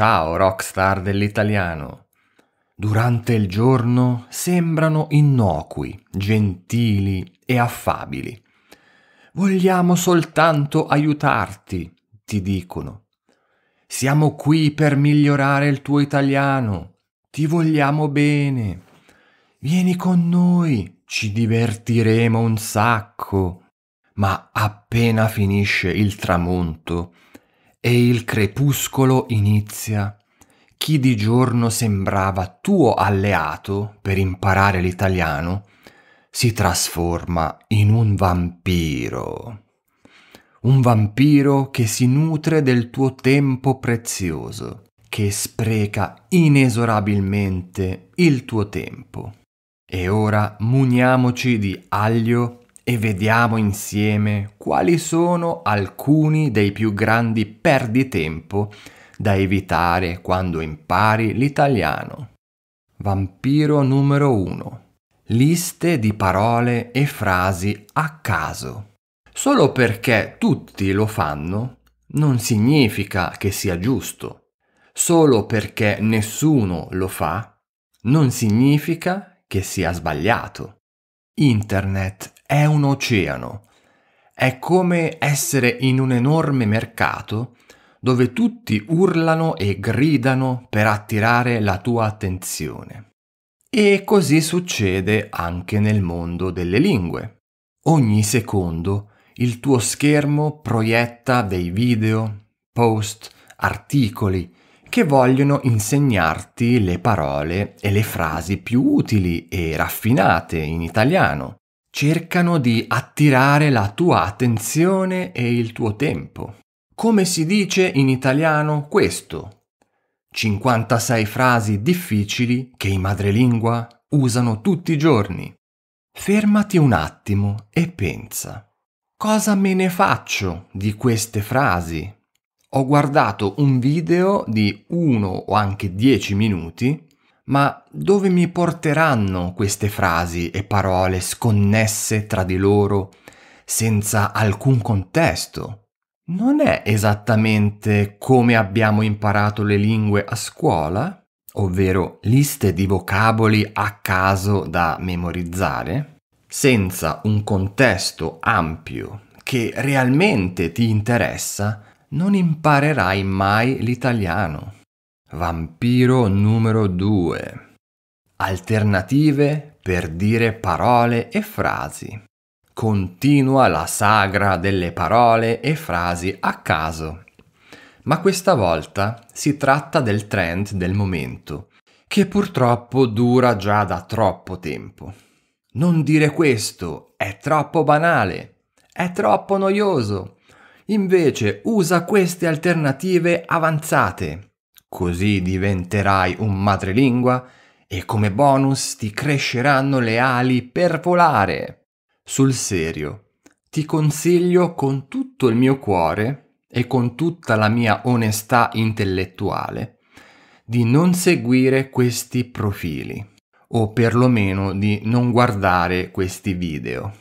Ciao rockstar dell'italiano. Durante il giorno sembrano innocui, gentili e affabili. Vogliamo soltanto aiutarti, ti dicono. Siamo qui per migliorare il tuo italiano. Ti vogliamo bene. Vieni con noi, ci divertiremo un sacco. Ma appena finisce il tramonto, e il crepuscolo inizia. Chi di giorno sembrava tuo alleato per imparare l'italiano si trasforma in un vampiro. Un vampiro che si nutre del tuo tempo prezioso, che spreca inesorabilmente il tuo tempo. E ora muniamoci di aglio e vediamo insieme quali sono alcuni dei più grandi perditempo da evitare quando impari l'italiano. Vampiro numero 1. Liste di parole e frasi a caso. Solo perché tutti lo fanno non significa che sia giusto. Solo perché nessuno lo fa non significa che sia sbagliato. Internet è un oceano. È come essere in un enorme mercato dove tutti urlano e gridano per attirare la tua attenzione. E così succede anche nel mondo delle lingue. Ogni secondo il tuo schermo proietta dei video, post, articoli che vogliono insegnarti le parole e le frasi più utili e raffinate in italiano cercano di attirare la tua attenzione e il tuo tempo. Come si dice in italiano questo? 56 frasi difficili che i madrelingua usano tutti i giorni. Fermati un attimo e pensa. Cosa me ne faccio di queste frasi? Ho guardato un video di 1 o anche 10 minuti ma dove mi porteranno queste frasi e parole sconnesse tra di loro senza alcun contesto? Non è esattamente come abbiamo imparato le lingue a scuola, ovvero liste di vocaboli a caso da memorizzare, senza un contesto ampio che realmente ti interessa, non imparerai mai l'italiano. Vampiro numero 2. Alternative per dire parole e frasi. Continua la sagra delle parole e frasi a caso. Ma questa volta si tratta del trend del momento, che purtroppo dura già da troppo tempo. Non dire questo, è troppo banale, è troppo noioso. Invece usa queste alternative avanzate Così diventerai un madrelingua e come bonus ti cresceranno le ali per volare. Sul serio, ti consiglio con tutto il mio cuore e con tutta la mia onestà intellettuale di non seguire questi profili o perlomeno di non guardare questi video.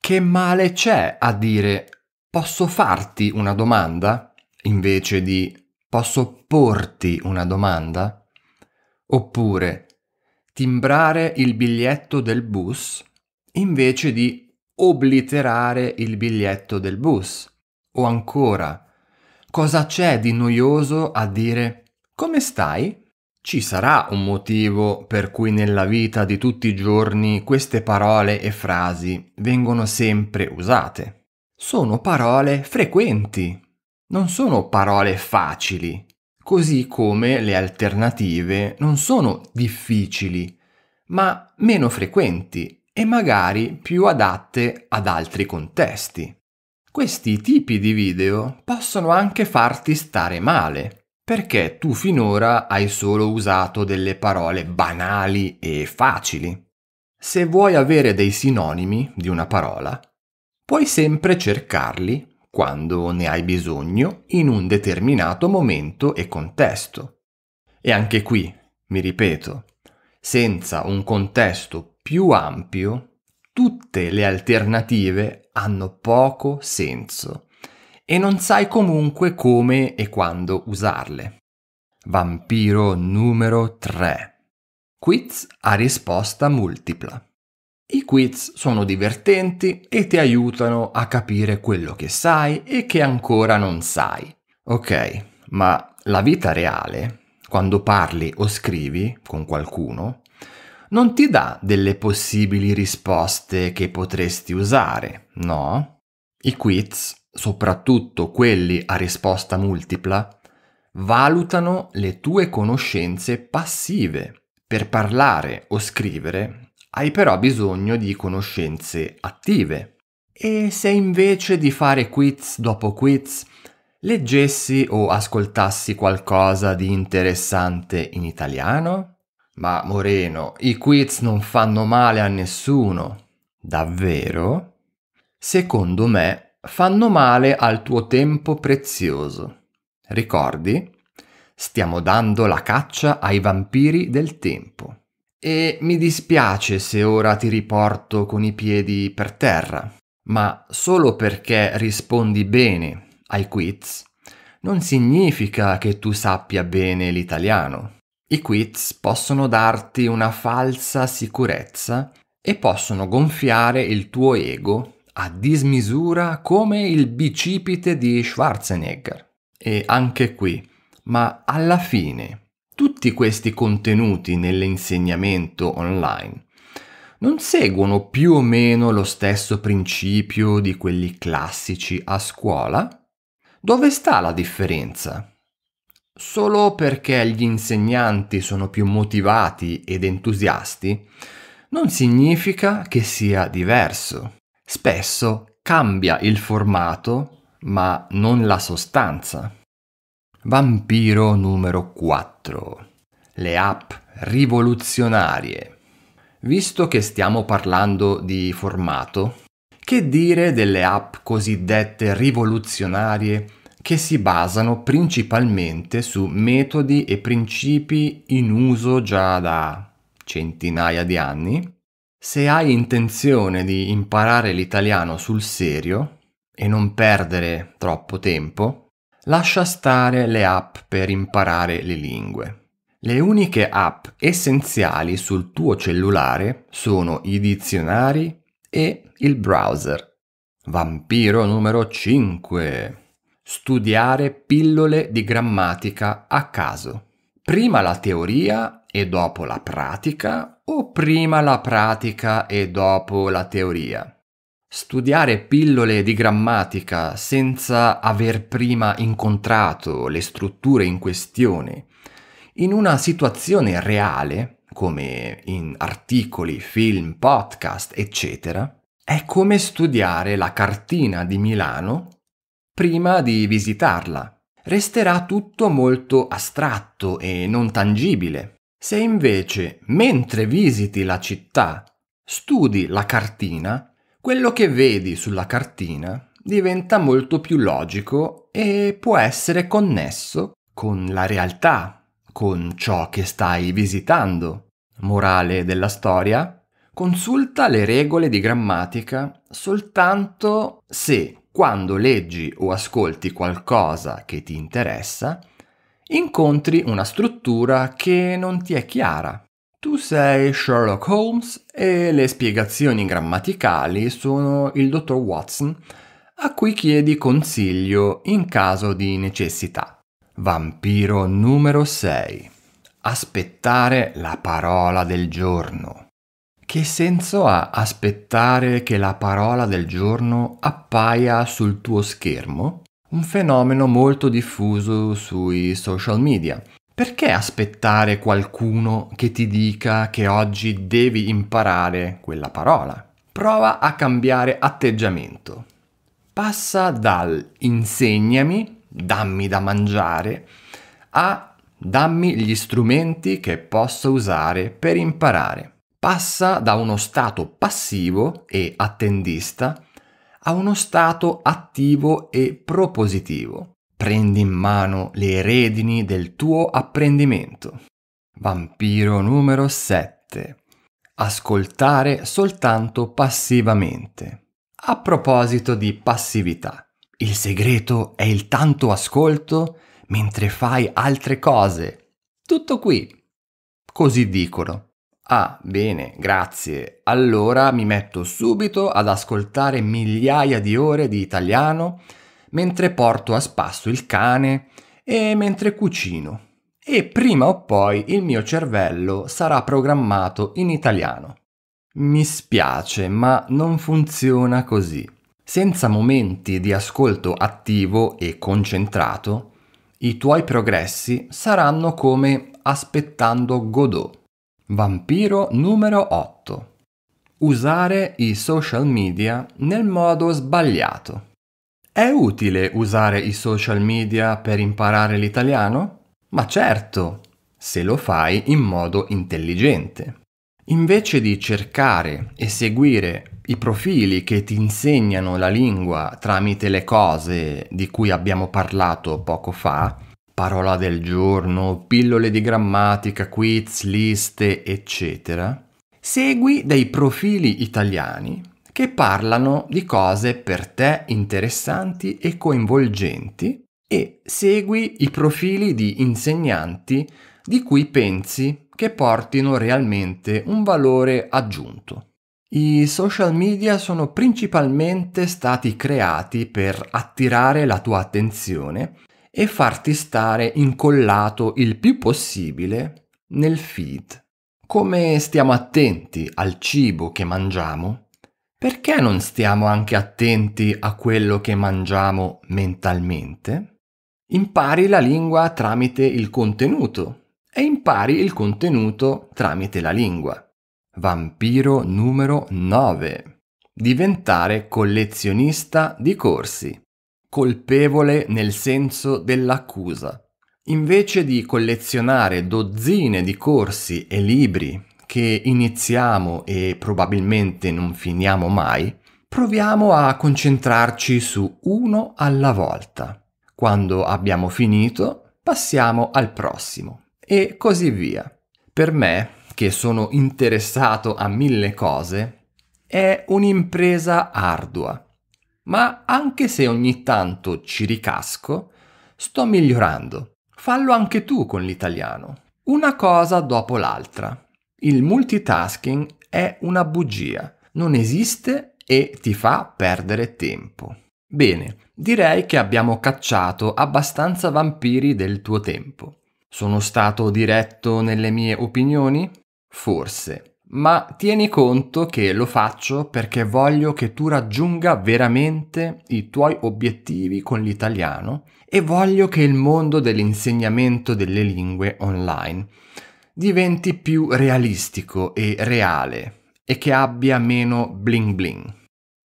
Che male c'è a dire posso farti una domanda invece di posso porti una domanda? Oppure timbrare il biglietto del bus invece di obliterare il biglietto del bus? O ancora, cosa c'è di noioso a dire come stai? Ci sarà un motivo per cui nella vita di tutti i giorni queste parole e frasi vengono sempre usate. Sono parole frequenti non sono parole facili, così come le alternative non sono difficili, ma meno frequenti e magari più adatte ad altri contesti. Questi tipi di video possono anche farti stare male, perché tu finora hai solo usato delle parole banali e facili. Se vuoi avere dei sinonimi di una parola, puoi sempre cercarli quando ne hai bisogno in un determinato momento e contesto. E anche qui, mi ripeto, senza un contesto più ampio, tutte le alternative hanno poco senso e non sai comunque come e quando usarle. Vampiro numero 3. Quiz a risposta multipla. I quiz sono divertenti e ti aiutano a capire quello che sai e che ancora non sai. Ok, ma la vita reale, quando parli o scrivi con qualcuno, non ti dà delle possibili risposte che potresti usare, no? I quiz, soprattutto quelli a risposta multipla, valutano le tue conoscenze passive. Per parlare o scrivere hai però bisogno di conoscenze attive. E se invece di fare quiz dopo quiz leggessi o ascoltassi qualcosa di interessante in italiano? Ma Moreno, i quiz non fanno male a nessuno. Davvero? Secondo me fanno male al tuo tempo prezioso. Ricordi? Stiamo dando la caccia ai vampiri del tempo. E mi dispiace se ora ti riporto con i piedi per terra, ma solo perché rispondi bene ai quiz non significa che tu sappia bene l'italiano. I quiz possono darti una falsa sicurezza e possono gonfiare il tuo ego a dismisura come il bicipite di Schwarzenegger. E anche qui, ma alla fine tutti questi contenuti nell'insegnamento online non seguono più o meno lo stesso principio di quelli classici a scuola? Dove sta la differenza? Solo perché gli insegnanti sono più motivati ed entusiasti, non significa che sia diverso. Spesso cambia il formato, ma non la sostanza. Vampiro numero 4 le app rivoluzionarie. Visto che stiamo parlando di formato, che dire delle app cosiddette rivoluzionarie che si basano principalmente su metodi e principi in uso già da centinaia di anni? Se hai intenzione di imparare l'italiano sul serio e non perdere troppo tempo, lascia stare le app per imparare le lingue. Le uniche app essenziali sul tuo cellulare sono i dizionari e il browser. Vampiro numero 5. Studiare pillole di grammatica a caso. Prima la teoria e dopo la pratica o prima la pratica e dopo la teoria? Studiare pillole di grammatica senza aver prima incontrato le strutture in questione in una situazione reale, come in articoli, film, podcast, eccetera, è come studiare la cartina di Milano prima di visitarla. Resterà tutto molto astratto e non tangibile. Se invece, mentre visiti la città, studi la cartina, quello che vedi sulla cartina diventa molto più logico e può essere connesso con la realtà con ciò che stai visitando. Morale della storia? Consulta le regole di grammatica soltanto se, quando leggi o ascolti qualcosa che ti interessa, incontri una struttura che non ti è chiara. Tu sei Sherlock Holmes e le spiegazioni grammaticali sono il dottor Watson, a cui chiedi consiglio in caso di necessità. Vampiro numero 6. Aspettare la parola del giorno. Che senso ha aspettare che la parola del giorno appaia sul tuo schermo? Un fenomeno molto diffuso sui social media. Perché aspettare qualcuno che ti dica che oggi devi imparare quella parola? Prova a cambiare atteggiamento. Passa dal insegnami dammi da mangiare, a dammi gli strumenti che posso usare per imparare. Passa da uno stato passivo e attendista a uno stato attivo e propositivo. Prendi in mano le redini del tuo apprendimento. Vampiro numero 7. Ascoltare soltanto passivamente. A proposito di passività, il segreto è il tanto ascolto mentre fai altre cose. Tutto qui. Così dicono. Ah, bene, grazie. Allora mi metto subito ad ascoltare migliaia di ore di italiano mentre porto a spasso il cane e mentre cucino. E prima o poi il mio cervello sarà programmato in italiano. Mi spiace, ma non funziona così. Senza momenti di ascolto attivo e concentrato, i tuoi progressi saranno come aspettando Godot. Vampiro numero 8. Usare i social media nel modo sbagliato. È utile usare i social media per imparare l'italiano? Ma certo, se lo fai in modo intelligente. Invece di cercare e seguire i profili che ti insegnano la lingua tramite le cose di cui abbiamo parlato poco fa, parola del giorno, pillole di grammatica, quiz, liste, eccetera, segui dei profili italiani che parlano di cose per te interessanti e coinvolgenti e segui i profili di insegnanti di cui pensi che portino realmente un valore aggiunto. I social media sono principalmente stati creati per attirare la tua attenzione e farti stare incollato il più possibile nel feed. Come stiamo attenti al cibo che mangiamo, perché non stiamo anche attenti a quello che mangiamo mentalmente? Impari la lingua tramite il contenuto e impari il contenuto tramite la lingua. Vampiro numero 9. Diventare collezionista di corsi. Colpevole nel senso dell'accusa. Invece di collezionare dozzine di corsi e libri che iniziamo e probabilmente non finiamo mai, proviamo a concentrarci su uno alla volta. Quando abbiamo finito, passiamo al prossimo e così via. Per me che sono interessato a mille cose, è un'impresa ardua. Ma anche se ogni tanto ci ricasco, sto migliorando. Fallo anche tu con l'italiano. Una cosa dopo l'altra. Il multitasking è una bugia, non esiste e ti fa perdere tempo. Bene, direi che abbiamo cacciato abbastanza vampiri del tuo tempo. Sono stato diretto nelle mie opinioni? Forse. Ma tieni conto che lo faccio perché voglio che tu raggiunga veramente i tuoi obiettivi con l'italiano e voglio che il mondo dell'insegnamento delle lingue online diventi più realistico e reale e che abbia meno bling bling.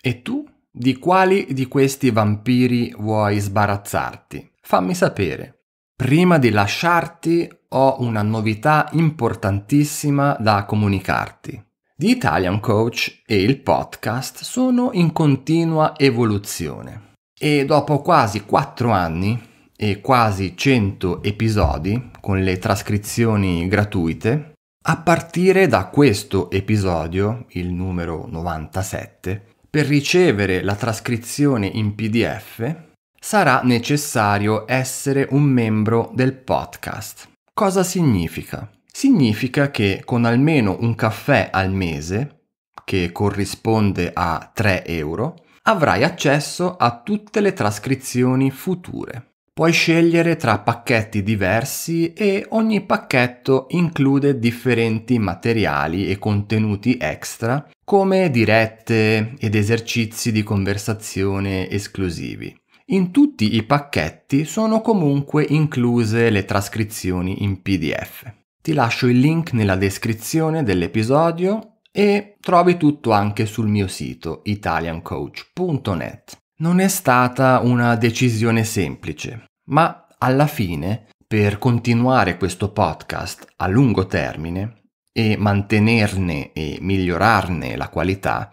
E tu? Di quali di questi vampiri vuoi sbarazzarti? Fammi sapere. Prima di lasciarti ho una novità importantissima da comunicarti. The Italian Coach e il podcast sono in continua evoluzione e dopo quasi 4 anni e quasi 100 episodi con le trascrizioni gratuite, a partire da questo episodio, il numero 97, per ricevere la trascrizione in PDF sarà necessario essere un membro del podcast. Cosa significa? Significa che con almeno un caffè al mese, che corrisponde a 3 euro, avrai accesso a tutte le trascrizioni future. Puoi scegliere tra pacchetti diversi e ogni pacchetto include differenti materiali e contenuti extra come dirette ed esercizi di conversazione esclusivi. In tutti i pacchetti sono comunque incluse le trascrizioni in PDF. Ti lascio il link nella descrizione dell'episodio e trovi tutto anche sul mio sito italiancoach.net. Non è stata una decisione semplice, ma alla fine, per continuare questo podcast a lungo termine e mantenerne e migliorarne la qualità,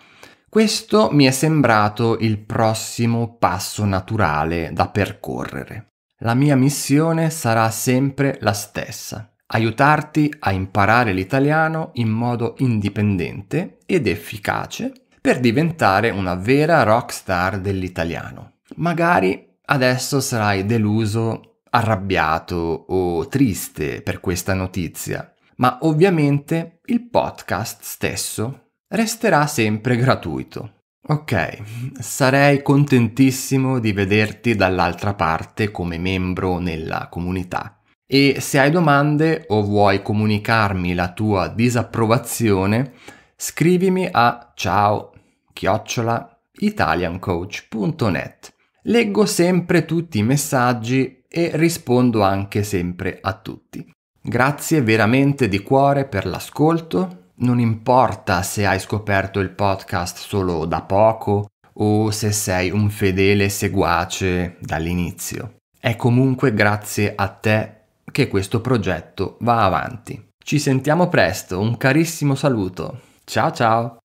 questo mi è sembrato il prossimo passo naturale da percorrere. La mia missione sarà sempre la stessa, aiutarti a imparare l'italiano in modo indipendente ed efficace per diventare una vera rockstar dell'italiano. Magari adesso sarai deluso, arrabbiato o triste per questa notizia, ma ovviamente il podcast stesso resterà sempre gratuito. Ok, sarei contentissimo di vederti dall'altra parte come membro nella comunità. E se hai domande o vuoi comunicarmi la tua disapprovazione, scrivimi a ciao italiancoach.net. Leggo sempre tutti i messaggi e rispondo anche sempre a tutti. Grazie veramente di cuore per l'ascolto, non importa se hai scoperto il podcast solo da poco o se sei un fedele seguace dall'inizio. È comunque grazie a te che questo progetto va avanti. Ci sentiamo presto, un carissimo saluto. Ciao ciao!